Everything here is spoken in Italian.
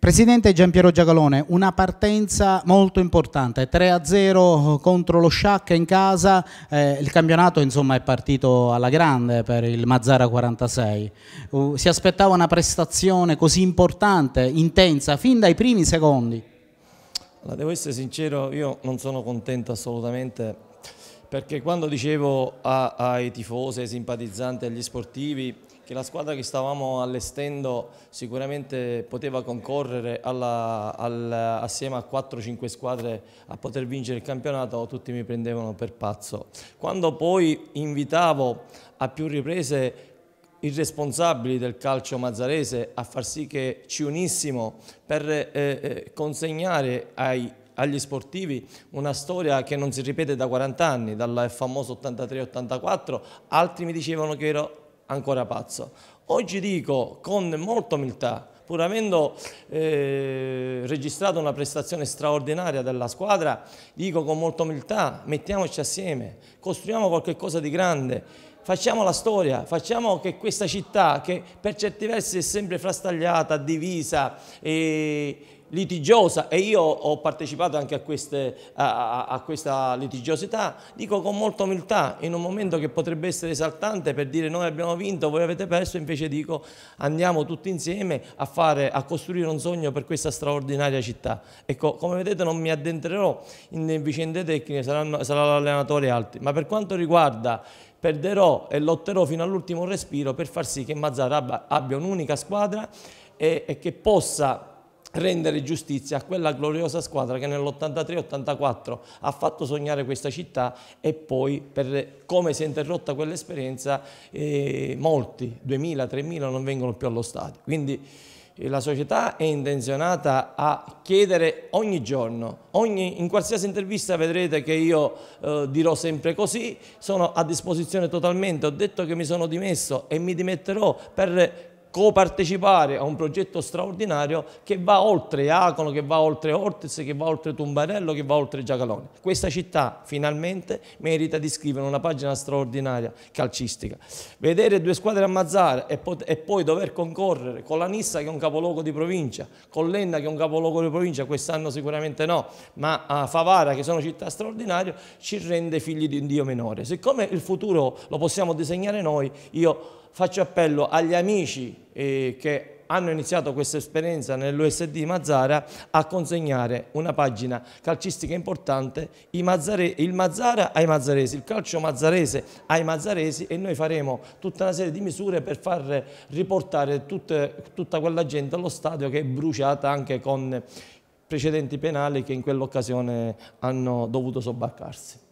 Presidente Giampiero Giacalone, una partenza molto importante, 3-0 contro lo Sciacca in casa, eh, il campionato insomma, è partito alla grande per il Mazzara 46, uh, si aspettava una prestazione così importante, intensa, fin dai primi secondi? Allora, devo essere sincero, io non sono contento assolutamente perché quando dicevo a, ai tifosi, ai simpatizzanti, agli sportivi che la squadra che stavamo allestendo sicuramente poteva concorrere alla, alla, assieme a 4-5 squadre a poter vincere il campionato, tutti mi prendevano per pazzo. Quando poi invitavo a più riprese i responsabili del calcio mazzarese a far sì che ci unissimo per eh, eh consegnare ai agli sportivi una storia che non si ripete da 40 anni, dal famoso 83-84, altri mi dicevano che ero ancora pazzo. Oggi dico con molta umiltà, pur avendo eh, registrato una prestazione straordinaria della squadra, dico con molta umiltà, mettiamoci assieme, costruiamo qualcosa di grande, facciamo la storia, facciamo che questa città, che per certi versi è sempre frastagliata, divisa e litigiosa e io ho partecipato anche a, queste, a, a, questa litigiosità, dico con molta umiltà, in un momento che potrebbe essere esaltante per dire noi abbiamo vinto, voi avete perso, invece dico andiamo tutti insieme a, fare, a costruire un sogno per questa straordinaria città. Ecco, come vedete non mi addentrerò in vicende tecniche, saranno, sarà l'allenatore e altri, ma per quanto riguarda perderò e lotterò fino all'ultimo respiro per far sì che Mazzara abbia un'unica squadra e, e che possa rendere giustizia a quella gloriosa squadra che nell'83-84 ha fatto sognare questa città e poi per come si è interrotta quell'esperienza eh, molti, 2.000-3.000 non vengono più allo stadio. Quindi eh, la società è intenzionata a chiedere ogni giorno, ogni, in qualsiasi intervista vedrete che io eh, dirò sempre così, sono a disposizione totalmente, ho detto che mi sono dimesso e mi dimetterò per copartecipare a un progetto straordinario che va oltre Acono, che va oltre Ortiz, che va oltre Tumbarello, che va oltre Giacalone. Questa città finalmente merita di scrivere una pagina straordinaria calcistica. Vedere due squadre ammazzare e, e poi dover concorrere con la Nissa che è un capoluogo di provincia, con Lenna che è un capoluogo di provincia, quest'anno sicuramente no, ma a Favara che sono città straordinarie, ci rende figli di un Dio minore. Siccome il futuro lo possiamo disegnare noi, io faccio appello agli amici eh, che hanno iniziato questa esperienza nell'USD Mazzara a consegnare una pagina calcistica importante, il Mazzara ai mazzaresi, il calcio mazzarese ai mazzaresi e noi faremo tutta una serie di misure per far riportare tutte, tutta quella gente allo stadio che è bruciata anche con precedenti penali che in quell'occasione hanno dovuto sobbarcarsi.